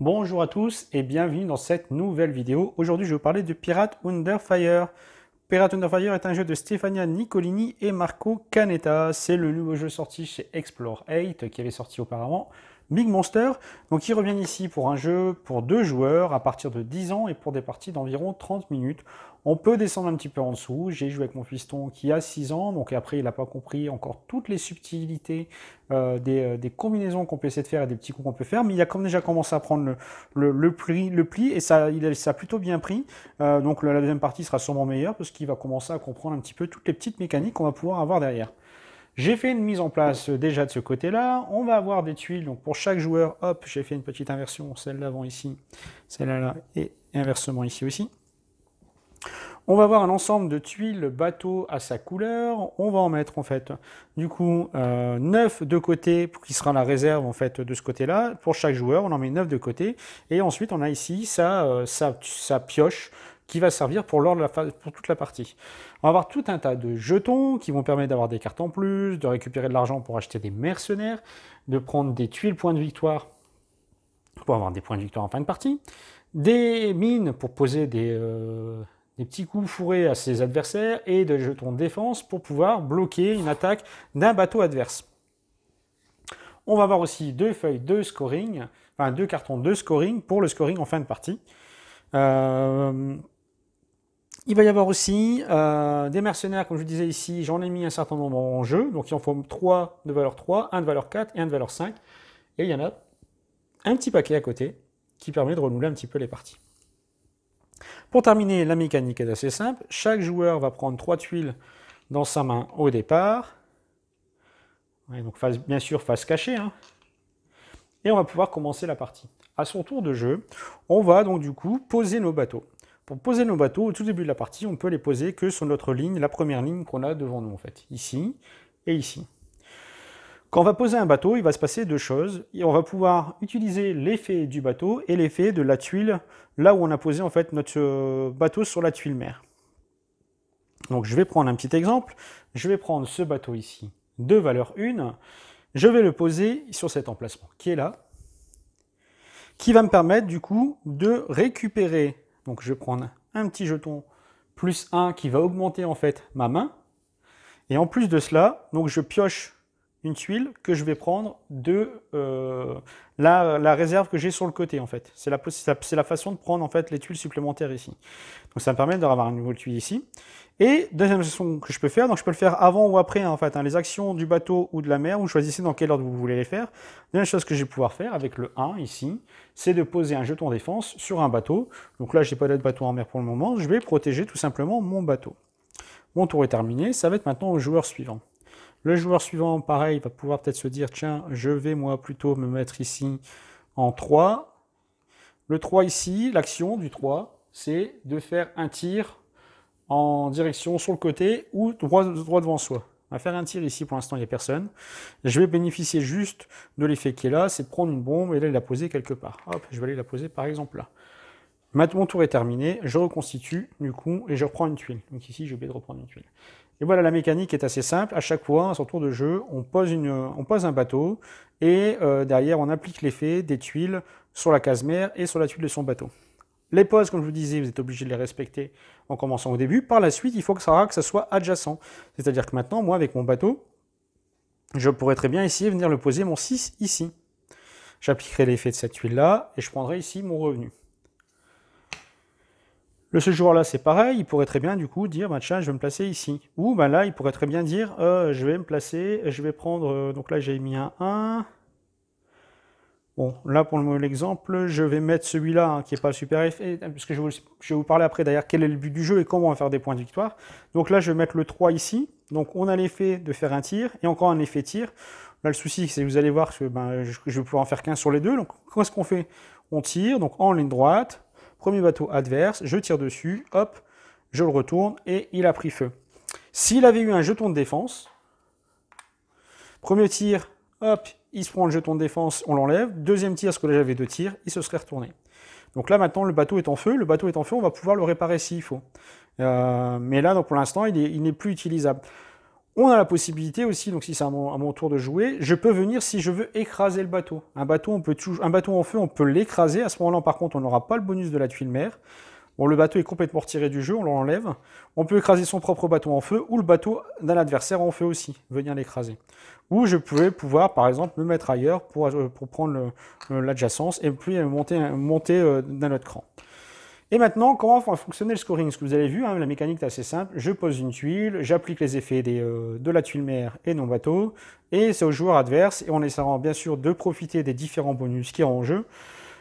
Bonjour à tous et bienvenue dans cette nouvelle vidéo. Aujourd'hui, je vais vous parler de Pirate Under Pirate Underfire est un jeu de Stefania Nicolini et Marco Canetta. C'est le nouveau jeu sorti chez Explore 8 qui avait sorti auparavant Big Monster. Donc il revient ici pour un jeu pour deux joueurs à partir de 10 ans et pour des parties d'environ 30 minutes. On peut descendre un petit peu en dessous. J'ai joué avec mon fiston qui a 6 ans, donc après il n'a pas compris encore toutes les subtilités euh, euh, des, combinaisons qu'on peut essayer de faire et des petits coups qu'on peut faire, mais il a comme déjà commencé à prendre le, pli, et ça, il a, ça plutôt bien pris. Euh, donc la deuxième partie sera sûrement meilleure parce qu'il va commencer à comprendre un petit peu toutes les petites mécaniques qu'on va pouvoir avoir derrière. J'ai fait une mise en place euh, déjà de ce côté-là. On va avoir des tuiles. Donc pour chaque joueur, hop, j'ai fait une petite inversion. Celle d'avant ici, celle-là là, et inversement ici aussi. On va avoir un ensemble de tuiles bateau à sa couleur. On va en mettre en fait du coup euh, 9 de côté qui sera la réserve en fait de ce côté-là. Pour chaque joueur, on en met 9 de côté. Et ensuite on a ici ça, euh, sa pioche qui va servir pour, l'ordre pour toute la partie. On va avoir tout un tas de jetons qui vont permettre d'avoir des cartes en plus, de récupérer de l'argent pour acheter des mercenaires, de prendre des tuiles points de victoire pour avoir des points de victoire en fin de partie, des mines pour poser des, euh, petits coups fourrés à ses adversaires et des jetons de défense pour pouvoir bloquer une attaque d'un bateau adverse. On va avoir aussi deux feuilles de scoring, enfin deux cartons de scoring pour le scoring en fin de partie. Euh, il va y avoir aussi euh, des mercenaires, comme je vous disais ici, j'en ai mis un certain nombre en jeu, donc il en faut 3 de valeur 3, 1 de valeur 4 et 1 de valeur 5. Et il y en a un petit paquet à côté qui permet de renouveler un petit peu les parties. Pour terminer, la mécanique est assez simple. Chaque joueur va prendre 3 tuiles dans sa main au départ. Et donc bien sûr face cachée. Hein. Et on va pouvoir commencer la partie. À son tour de jeu, on va donc du coup poser nos bateaux. Pour poser nos bateaux, au tout début de la partie, on peut les poser que sur notre ligne, la première ligne qu'on a devant nous en fait, ici et ici. Quand on va poser un bateau, il va se passer deux choses. on va pouvoir utiliser l'effet du bateau et l'effet de la tuile, là où on a posé en fait notre euh, bateau sur la tuile mère. Donc je vais prendre un petit exemple. Je vais prendre ce bateau ici de valeur 1. Je vais le poser sur cet emplacement qui est là, qui va me permettre du coup de récupérer donc je vais prendre un petit jeton plus 1 qui va augmenter en fait ma main. Et en plus de cela, donc je pioche une tuile que je vais prendre de euh, la, réserve que j'ai sur le côté en fait. C'est la, la, façon de prendre en fait les tuiles supplémentaires ici. Donc ça me permet d'avoir un nouveau tuile ici. Et deuxième chose que je peux faire, donc je peux le faire avant ou après en fait, hein, les actions du bateau ou de la mer, vous choisissez dans quel ordre vous voulez les faire. Deuxième chose que je vais pouvoir faire avec le 1 ici, c'est de poser un jeton défense sur un bateau. Donc là, je n'ai pas d'autre bateau en mer pour le moment, je vais protéger tout simplement mon bateau. Mon tour est terminé, ça va être maintenant au joueur suivant. Le joueur suivant, pareil, va pouvoir peut-être se dire, tiens, je vais moi plutôt me mettre ici en 3. Le 3 ici, l'action du 3, c'est de faire un tir en direction sur le côté ou droit, devant soi. On va faire un tir ici, pour l'instant il n'y a personne. Je vais bénéficier juste de l'effet qui est là, c'est de prendre une bombe et aller la poser quelque part. Hop, je vais aller la poser par exemple là. Maintenant mon tour est terminé, je reconstitue du coup et je reprends une tuile. Donc ici j'ai oublié de reprendre une tuile. Et voilà, la mécanique est assez simple. À chaque fois, à son tour de jeu, on pose, un bateau et euh, derrière on applique l'effet des tuiles sur la case mère et sur la tuile de son bateau. Les poses, comme je vous disais, vous êtes obligé de les respecter en commençant au début. Par la suite, il faut que ça, que soit adjacent. C'est-à-dire que maintenant, moi, avec mon bateau, je pourrais très bien essayer de venir le poser mon 6 ici. J'appliquerai l'effet de cette huile là et je prendrai ici mon revenu. Le ce joueur-là, c'est pareil, il pourrait très bien du coup dire, bah, tiens, je vais me placer ici. Ou bah, là, il pourrait très bien dire, euh, je vais me placer, je vais prendre, euh, donc là j'ai mis un 1, Bon, là, pour l'exemple, je vais mettre celui-là, hein, qui n'est pas super effet, puisque je, je vais vous parler après d'ailleurs quel est le but du jeu et comment on va faire des points de victoire. Donc là, je vais mettre le 3 ici. Donc on a l'effet de faire un tir, et encore un effet tir. Là, le souci, c'est que vous allez voir que ben, je, je, vais pouvoir en faire qu'un sur les deux. Donc, qu'est-ce qu'on fait On tire, donc en ligne droite, premier bateau adverse, je tire dessus, hop, je le retourne, et il a pris feu. S'il avait eu un jeton de défense, premier tir, hop, il se prend le jeton de défense, on l'enlève. Deuxième tir, parce que là j'avais deux tirs, il se serait retourné. Donc là maintenant le bateau est en feu, le bateau est en feu, on va pouvoir le réparer s'il faut. Euh, mais là pour l'instant il n'est plus utilisable. On a la possibilité aussi, donc si c'est à, mon, tour de jouer, je peux venir si je veux écraser le bateau. Un bateau, on peut un bateau en feu, on peut l'écraser. À ce moment-là, par contre, on n'aura pas le bonus de la tuile mère. Bon, le bateau est complètement retiré du jeu, on l'enlève. On peut écraser son propre bateau en feu ou le bateau d'un adversaire en feu aussi, venir l'écraser. Ou je pouvais pouvoir, par exemple, me mettre ailleurs pour, euh, pour prendre l'adjacence et puis euh, monter, euh, monter d'un autre cran. Et maintenant, comment va fonctionner le scoring Ce que vous avez vu, hein, la mécanique est assez simple. Je pose une tuile, j'applique les effets de la tuile mère et non bateau, et c'est au joueur adverse, et on essaiera bien sûr de profiter des différents bonus qui sont en jeu.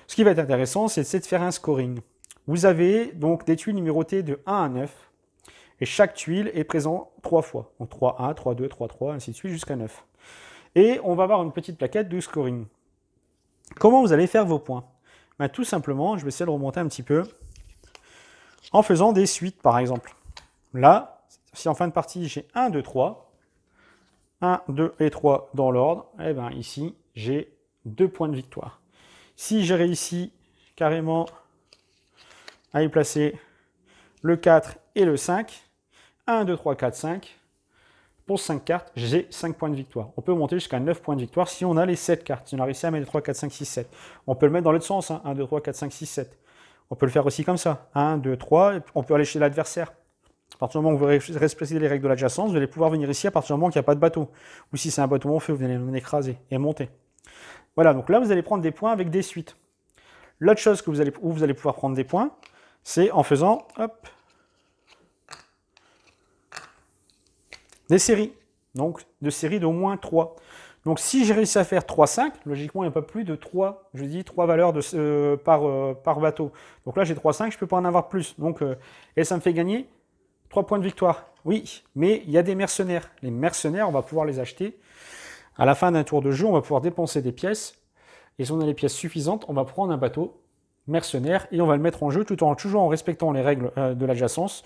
Ce qui va être intéressant, c'est de faire un scoring. Vous avez donc des tuiles numérotées de 1 à 9. Et chaque tuile est présent 3 fois. Donc 3-1, 3-2, 3-3, ainsi de suite jusqu'à 9. Et on va avoir une petite plaquette de scoring. Comment vous allez faire vos points ben, Tout simplement, je vais essayer de remonter un petit peu en faisant des suites par exemple. Là, si en fin de partie j'ai 1, 2, 3, 1, 2 et 3 dans l'ordre, et eh ben ici j'ai 2 points de victoire. Si j'ai réussi carrément Allez y placer le 4 et le 5. 1, 2, 3, 4, 5. Pour 5 cartes, j'ai 5 points de victoire. On peut monter jusqu'à 9 points de victoire si on a les 7 cartes. Si on a réussi à mettre 3, 4, 5, 6, 7. On peut le mettre dans l'autre sens. 1, 2, 3, 4, 5, 6, 7. On peut le faire aussi comme ça. 1, 2, 3. On peut aller chez l'adversaire. À partir du moment où vous respectez les règles de l'adjacence, vous allez pouvoir venir ici à partir du moment où il n'y a pas de bateau. Ou si c'est un bateau en feu, vous allez écraser et monter. Voilà, donc là, vous allez prendre des points avec des suites. L'autre chose que vous allez, où vous allez pouvoir prendre des points, c'est en faisant des séries. Donc, de séries d'au moins 3. Donc, si j'ai réussi à faire 3, 5, logiquement, il n'y a pas plus de 3, je dis 3 valeurs de, euh, par, euh, par, bateau. Donc là, j'ai 3, 5, je ne peux pas en avoir plus. Donc, euh, et ça me fait gagner 3 points de victoire. Oui, mais il y a des mercenaires. Les mercenaires, on va pouvoir les acheter. À la fin d'un tour de jeu, on va pouvoir dépenser des pièces. Et si on a les pièces suffisantes, on va prendre un bateau mercenaire et on va le mettre en jeu tout en toujours en respectant les règles euh, de l'adjacence.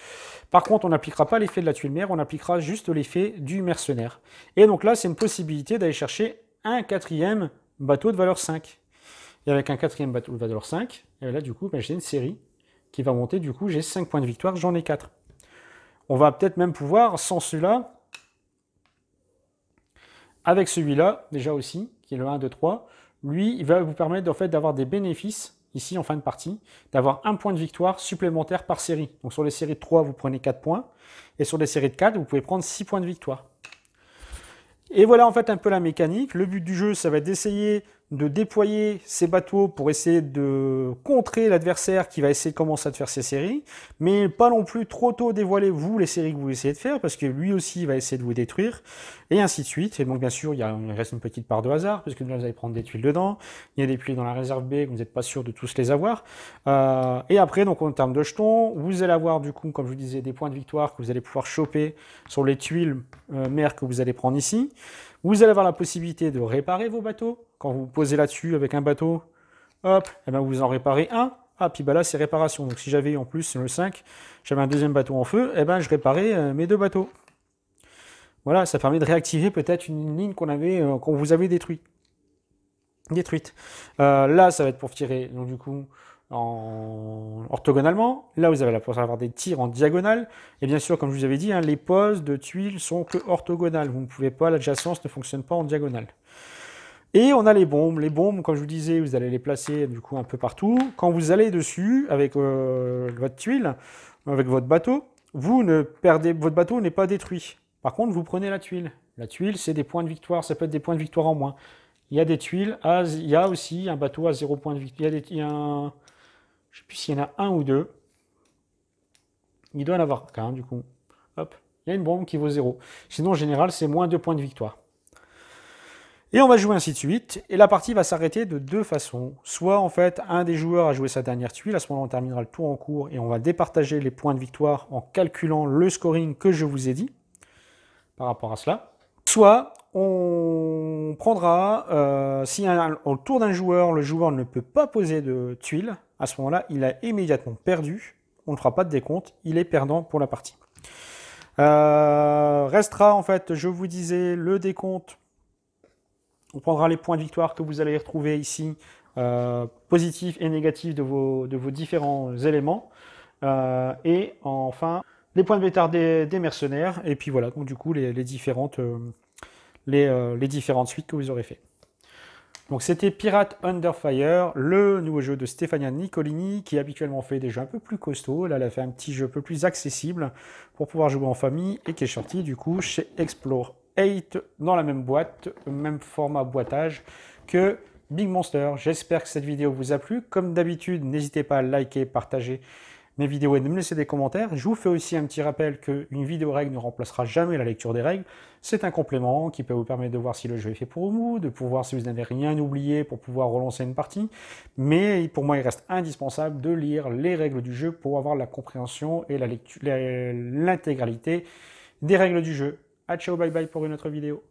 Par contre, on n'appliquera pas l'effet de la tuile mère, on appliquera juste l'effet du mercenaire. Et donc là, c'est une possibilité d'aller chercher un quatrième bateau de valeur 5. Et avec un quatrième bateau de valeur 5, et eh ben là du coup, ben, j'ai une série qui va monter, du coup j'ai 5 points de victoire, j'en ai 4. On va peut-être même pouvoir, sans celui-là, avec celui-là, déjà aussi, qui est le 1, 2, 3, lui, il va vous permettre fait, d'avoir des bénéfices ici en fin de partie, d'avoir un point de victoire supplémentaire par série. Donc sur les séries de 3, vous prenez 4 points, et sur les séries de 4, vous pouvez prendre 6 points de victoire. Et voilà en fait un peu la mécanique. Le but du jeu, ça va être d'essayer de déployer ses bateaux pour essayer de contrer l'adversaire qui va essayer de commencer à faire ses séries, mais pas non plus trop tôt dévoiler vous les séries que vous essayez de faire, parce que lui aussi va essayer de vous détruire, et ainsi de suite. Et donc bien sûr, il, y a, reste une petite part de hasard, puisque vous allez prendre des tuiles dedans, il y a des tuiles dans la réserve B, vous n'êtes pas sûr de tous les avoir. Euh, et après, donc en termes de jetons, vous allez avoir du coup, comme je vous disais, des points de victoire que vous allez pouvoir choper sur les tuiles euh, mères que vous allez prendre ici. Vous allez avoir la possibilité de réparer vos bateaux. Quand vous vous posez là-dessus avec un bateau, hop, et eh bien vous en réparez un. Ah, puis ben là, c'est réparation. Donc si j'avais en plus le 5, j'avais un deuxième bateau en feu, et eh ben je réparais euh, mes deux bateaux. Voilà, ça permet de réactiver peut-être une ligne qu'on avait, euh, qu'on vous avait détruite. Détruite. Euh, là, ça va être pour tirer, donc du coup, en orthogonalement. Là, vous avez la possibilité d'avoir des tirs en diagonale. Et bien sûr, comme je vous avais dit, hein, les poses de tuiles sont que orthogonales. Vous ne pouvez pas, l'adjacence ne fonctionne pas en diagonale. Et on a les bombes. Les bombes, comme je vous disais, vous allez les placer du coup un peu partout. Quand vous allez dessus avec euh, votre tuile, avec votre bateau, vous ne perdez, votre bateau n'est pas détruit. Par contre, vous prenez la tuile. La tuile, c'est des points de victoire. Ça peut être des points de victoire en moins. Il y a des tuiles. il y a aussi un bateau à zéro point de victoire. il y a un, je sais plus s'il y en a un ou deux. Il doit en avoir un, du coup. Hop, il y a une bombe qui vaut 0. Sinon, en général, c'est moins 2 points de victoire. Et on va jouer ainsi de suite. Et la partie va s'arrêter de deux façons. Soit, en fait, un des joueurs a joué sa dernière tuile. À ce moment-là, on terminera le tour en cours et on va départager les points de victoire en calculant le scoring que je vous ai dit par rapport à cela. Soit, on prendra, euh, si au tour d'un joueur, le joueur ne peut pas poser de tuile, à ce moment-là, il a immédiatement perdu. On ne fera pas de décompte. Il est perdant pour la partie. Euh, restera, en fait, je vous disais, le décompte. On prendra les points de victoire que vous allez retrouver ici, euh, positifs et négatifs de vos, différents éléments. Euh, et enfin, les points de bêtard des, mercenaires. Et puis voilà, donc du coup, les, différentes, les différentes suites que vous aurez fait. Donc c'était Pirate Under Fire, le nouveau jeu de Stefania Nicolini, qui habituellement fait des jeux un peu plus costauds. Là, elle a fait un petit jeu un peu plus accessible pour pouvoir jouer en famille et qui est sorti du coup chez Explore 8 dans la même boîte, même format boîtage que Big Monster. J'espère que cette vidéo vous a plu. Comme d'habitude, n'hésitez pas à liker, partager mes vidéos et de me laisser des commentaires. Je vous fais aussi un petit rappel qu'une vidéo règle ne remplacera jamais la lecture des règles. C'est un complément qui peut vous permettre de voir si le jeu est fait pour vous, de pouvoir si vous n'avez rien oublié pour pouvoir relancer une partie. Mais pour moi, il reste indispensable de lire les règles du jeu pour avoir la compréhension et l'intégralité des règles du jeu. A ciao, bye bye pour une autre vidéo.